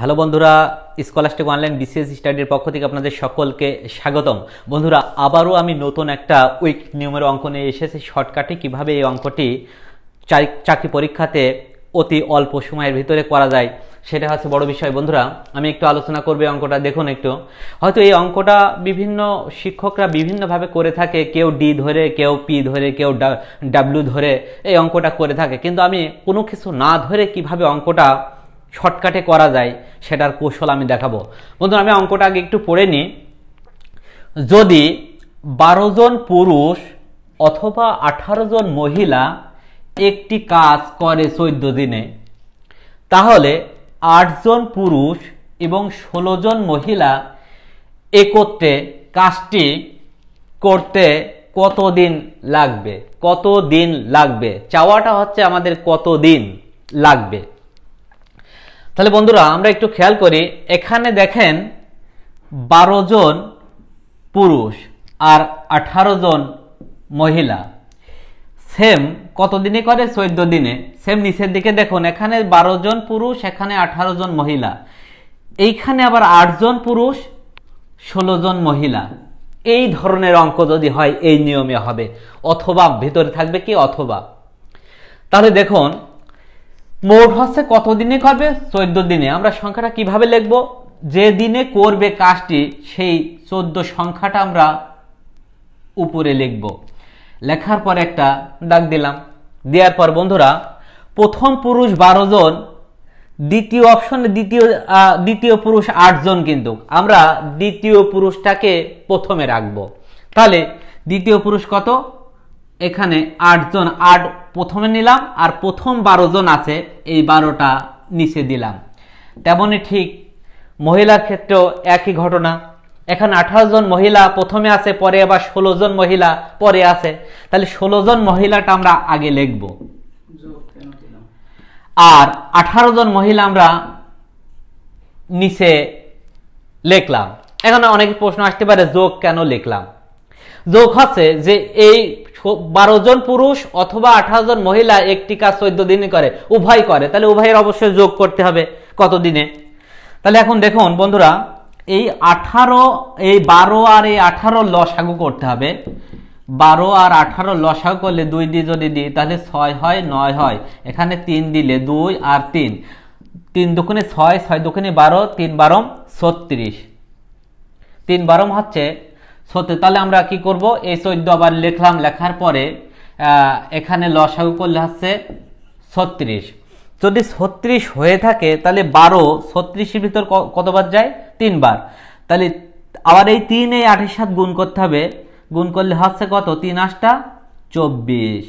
hello বন্ধুরা scholarship online BCS স্টাডির পক্ষ থেকে আপনাদের সকলকে স্বাগতম বন্ধুরা আবারও আমি নতুন একটা উইক নিয়মের অঙ্ক নিয়ে এসেছি শর্টকাটে কীভাবে এই অঙ্কটি চাকরি পরীক্ষাতে অতি অল্প সময়ের ভিতরে করা যায় সেটা হচ্ছে বড় বিষয় বন্ধুরা আমি একটু আলোচনা করবে অঙ্কটা দেখুন একটু হয়তো এই অঙ্কটা বিভিন্ন শিক্ষকরা বিভিন্নভাবে করে থাকে কেউ ডি ধরে কেউ পি ধরে কেউ ডাব্লিউ ধরে এই অঙ্কটা করে থাকে কিন্তু আমি কোনো কিছু না ধরে কিভাবে অঙ্কটা শর্টকাটে করা যায় সেটার কৌশল আমি দেখাবো বন্ধু আমি অঙ্কটা আগে একটু পড়ে নিই যদি বারো জন পুরুষ অথবা আঠারো জন মহিলা একটি কাজ করে চোদ্দ দিনে তাহলে আটজন পুরুষ এবং ষোলো জন মহিলা একত্রে কাজটি করতে কত দিন লাগবে কত দিন লাগবে চাওয়াটা হচ্ছে আমাদের কত দিন লাগবে তাহলে বন্ধুরা আমরা একটু খেয়াল করি এখানে দেখেন বারো জন পুরুষ আর আঠারো জন মহিলা সেম কতদিনে করে চোদ্দ দিনে সেম নিচের দিকে দেখুন এখানে বারো জন পুরুষ এখানে আঠারো জন মহিলা এইখানে আবার আটজন পুরুষ ষোলো জন মহিলা এই ধরনের অঙ্ক যদি হয় এই নিয়মে হবে অথবা ভেতরে থাকবে কি অথবা তাহলে দেখুন মোট হচ্ছে কত দিনে করবে চোদ্দ দিনে আমরা সংখ্যাটা কিভাবে লিখব যে দিনে করবে কাজটি সেই চোদ্দ সংখ্যাটা আমরা উপরে লিখব লেখার পর একটা ডাক দিলাম দেওয়ার পর বন্ধুরা প্রথম পুরুষ বারো জন দ্বিতীয় অপশনে দ্বিতীয় দ্বিতীয় পুরুষ আটজন কিন্তু আমরা দ্বিতীয় পুরুষটাকে প্রথমে রাখব তাহলে দ্বিতীয় পুরুষ কত এখানে আটজন আট প্রথমে নিলাম আর প্রথম বারো জন আছে এই বারোটা নিচে দিলাম তেমনই ঠিক মহিলার ক্ষেত্রেও একই ঘটনা এখানে আঠারো জন মহিলা প্রথমে আছে পরে আবার ষোলো জন মহিলা পরে আছে তাহলে ষোলো জন মহিলাটা আমরা আগে লিখব আর আঠারো জন মহিলা আমরা নিচে লিখলাম এখানে অনেক প্রশ্ন আসতে পারে যোগ কেন লিখলাম যোগ হচ্ছে যে এই বারো জন পুরুষ অথবা আঠারো জন মহিলা একটি কাজ চোদ্দ দিনে করে উভয় করে তাহলে উভয়ের অবশ্যই যোগ করতে হবে কত দিনে তাহলে এখন দেখুন বন্ধুরা এই আঠারো এই বারো আর এই আঠারো লসাগু করতে হবে বারো আর আঠারো লসাগু করলে দুই দিয়ে যদি দিই তাহলে ছয় হয় নয় হয় এখানে তিন দিলে দুই আর তিন তিন দোকানে ছয় ছয় দোকানে বারো তিন বারো ছত্রিশ তিন বারো হচ্ছে সোতে তাহলে আমরা কি করব এই চোদ্দ আবার লিখলাম লেখার পরে এখানে লসাগু করলে হচ্ছে ছত্রিশ যদি ছত্রিশ হয়ে থাকে তাহলে বারো ছত্রিশের ভিতর কতবার যায় তিনবার তাহলে আবার এই তিন এই আটের সাত গুণ করতে হবে গুণ করলে হচ্ছে কত তিন আটটা চব্বিশ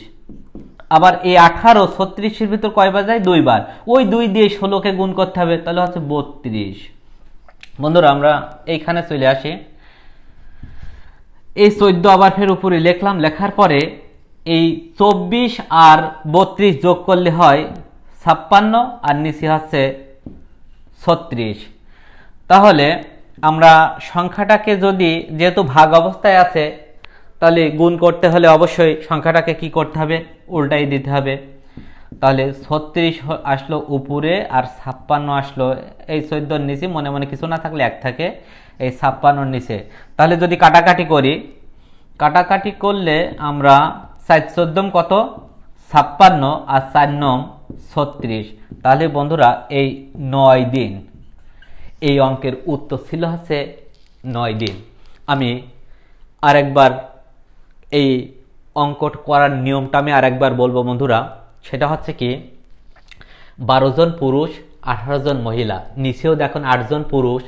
আবার এই আঠারো ছত্রিশের ভিতর কয়বার যায় দুইবার ওই দুই দিয়ে ষোলোকে গুণ করতে হবে তাহলে হচ্ছে বত্রিশ বন্ধুরা আমরা এইখানে চলে আসি এই চোদ্দ আবার ফের উপরে লেখলাম লেখার পরে এই চব্বিশ আর বত্রিশ যোগ করলে হয় ছাপ্পান্ন আর নিচে হচ্ছে ছত্রিশ তাহলে আমরা সংখ্যাটাকে যদি যেহেতু ভাগ অবস্থায় আছে তাহলে গুণ করতে হলে অবশ্যই সংখ্যাটাকে কি করতে হবে উল্টাই দিতে হবে তাহলে ছত্রিশ আসলো উপরে আর ছাপ্পান্ন আসলো এই চোদ্দর নিচে মনে মনে কিছু না থাকলে এক থাকে এই ছাপ্পান্নর নিচে তাহলে যদি কাটাকাটি করি কাটাকাটি করলে আমরা সাত চোদ্দম কত ছাপ্পান্ন আর চার নম ছত্রিশ তাহলে বন্ধুরা এই নয় দিন এই অঙ্কের উত্তর ছিল হচ্ছে নয় দিন আমি আরেকবার এই অঙ্কট করার নিয়মটা আমি আরেকবার বলবো বন্ধুরা সেটা হচ্ছে কি বারো জন পুরুষ আঠারো জন মহিলা নিচেও দেখুন আটজন পুরুষ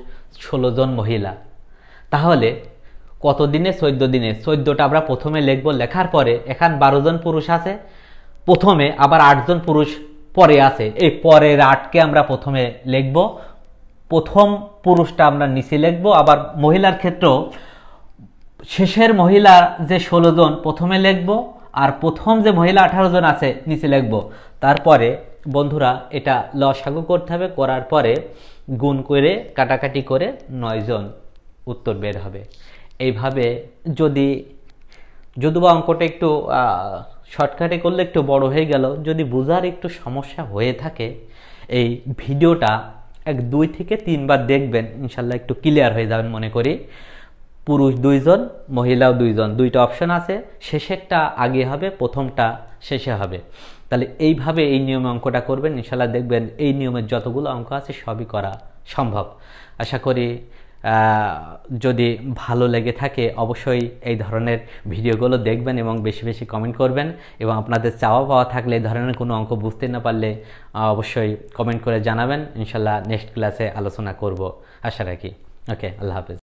ষোলো জন মহিলা তাহলে কত দিনে চোদ্দ দিনে চোদ্দটা আমরা প্রথমে লিখবো লেখার পরে এখান বারো জন পুরুষ আছে প্রথমে আবার আটজন পুরুষ পরে আছে এই পরের আটকে আমরা প্রথমে লিখব প্রথম পুরুষটা আমরা নিচে লিখবো আবার মহিলার ক্ষেত্রেও শেষের মহিলা যে ষোলো জন প্রথমে লিখব আর প্রথম যে মহিলা আঠারো জন আছে নিচে লিখব তারপরে বন্ধুরা এটা লসাগু করতে হবে করার পরে গুণ করে কাটাকাটি করে নয়জন উত্তর বের হবে এইভাবে যদি যদুবা অঙ্কটা একটু শর্টকাটে করলে একটু বড় হয়ে গেল যদি বোঝার একটু সমস্যা হয়ে থাকে এই ভিডিওটা এক দুই থেকে তিনবার দেখবেন ইনশাল্লাহ একটু ক্লিয়ার হয়ে যাবেন মনে করি পুরুষ দুইজন মহিলাও দুইজন দুইটা অপশন আছে শেষেরটা আগে হবে প্রথমটা শেষে হবে তাহলে এইভাবে এই নিয়মে অঙ্কটা করবেন ইনশাল্লাহ দেখবেন এই নিয়মের যতগুলো অঙ্ক আছে সবই করা সম্ভব আশা করি যদি ভালো লেগে থাকে অবশ্যই এই ধরনের ভিডিওগুলো দেখবেন এবং বেশি বেশি কমেন্ট করবেন এবং আপনাদের চাওয়া পাওয়া থাকলে এই ধরনের কোনো অঙ্ক বুঝতে না পারলে অবশ্যই কমেন্ট করে জানাবেন ইনশাল্লাহ নেক্সট ক্লাসে আলোচনা করব আশা রাখি ওকে আল্লাহ হাফিজ